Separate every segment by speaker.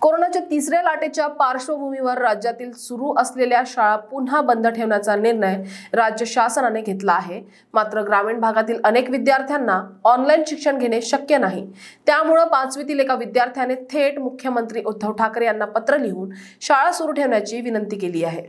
Speaker 1: कोरोनाच्या तिसऱ्या लाटेच्या पार्श्वभूमीवर राज्यातील सुरू असलेल्या शाळा पुन्हा बंद ठेवण्याचा निर्णय राज्य शासनाने घेतला आहे मात्र ग्रामीण भागातील अनेक विद्यार्थ्यांना ऑनलाईन शिक्षण घेणे शक्य नाही त्यामुळं पाचवीतील एका विद्यार्थ्याने थेट मुख्यमंत्री उद्धव ठाकरे यांना पत्र लिहून शाळा सुरू ठेवण्याची विनंती केली आहे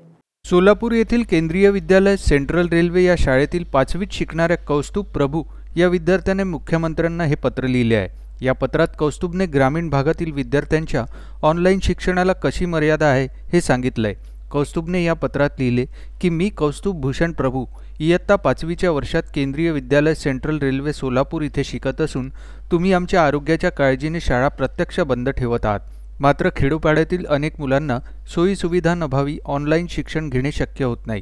Speaker 2: सोलापूर येथील केंद्रीय विद्यालय सेंट्रल रेल्वे या शाळेतील पाचवीत शिकणाऱ्या कौस्तुभ प्रभू या विद्यार्थ्याने मुख्यमंत्र्यांना हे पत्र लिहिले आहे या पत्रात कौस्तुभने ग्रामीण भागातील विद्यार्थ्यांच्या ऑनलाईन शिक्षणाला कशी मर्यादा आहे हे सांगितलंय कौस्तुभने या पत्रात लिहिले की मी कौस्तुभ भूषण प्रभू इयत्ता पाचवीच्या वर्षात केंद्रीय विद्यालय सेंट्रल रेल्वे सोलापूर इथे शिकत असून तुम्ही आमच्या आरोग्याच्या काळजीने शाळा प्रत्यक्ष बंद ठेवत आहात मात्र खेडोपाड्यातील अनेक मुलांना नभावी ऑनलाईन शिक्षण घेणे शक्य होत नाही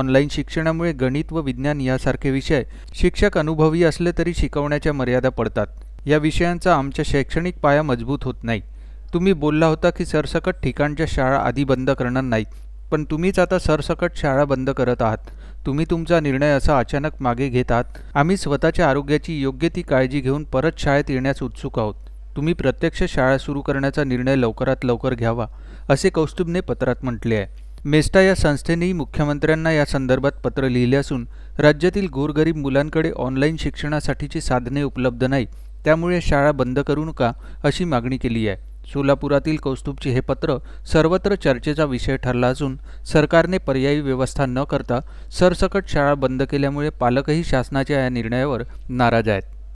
Speaker 2: ऑनलाईन शिक्षणामुळे गणित व विज्ञान यासारखे विषय शिक्षक अनुभवी असले तरी शिकवण्याच्या मर्यादा पडतात या विषयांचा आमच्या शैक्षणिक पाया मजबूत होत नाही तुम्ही बोलला होता की सरसकट ठिकाणच्या शाळा आधी बंद करणार नाहीत पण तुम्हीच आता सरसकट शाळा बंद करत आहात तुम्ही तुमचा निर्णय असा अचानक मागे घेत आहात आम्ही स्वतःच्या आरोग्याची योग्य ती काळजी घेऊन परत शाळेत येण्यास उत्सुक आहोत तुम्ही प्रत्यक्ष शाळा सुरू करण्याचा निर्णय लवकरात लवकर घ्यावा असे कौस्तुभने पत्रात म्हटले आहे मेस्टा या संस्थेनेही मुख्यमंत्र्यांना या संदर्भात पत्र लिहिले असून राज्यातील गोरगरीब मुलांकडे ऑनलाईन शिक्षणासाठीची साधने उपलब्ध नाही त्यामुळे शाळा बंद करू नका अशी मागणी केली आहे सोलापुरातील कौस्तुभचे हे पत्र सर्वत्र चर्चेचा विषय ठरला असून सरकारने पर्यायी व्यवस्था न करता सरसकट शाळा बंद केल्यामुळे पालकही शासनाच्या या निर्णयावर नाराज आहेत